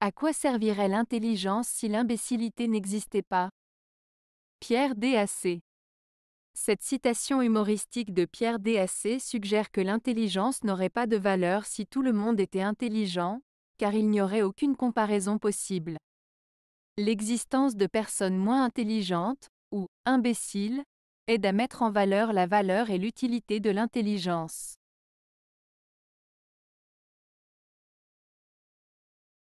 À quoi servirait l'intelligence si l'imbécilité n'existait pas Pierre Dac. Cette citation humoristique de Pierre Dac suggère que l'intelligence n'aurait pas de valeur si tout le monde était intelligent, car il n'y aurait aucune comparaison possible. L'existence de personnes moins intelligentes, ou imbéciles, aide à mettre en valeur la valeur et l'utilité de l'intelligence.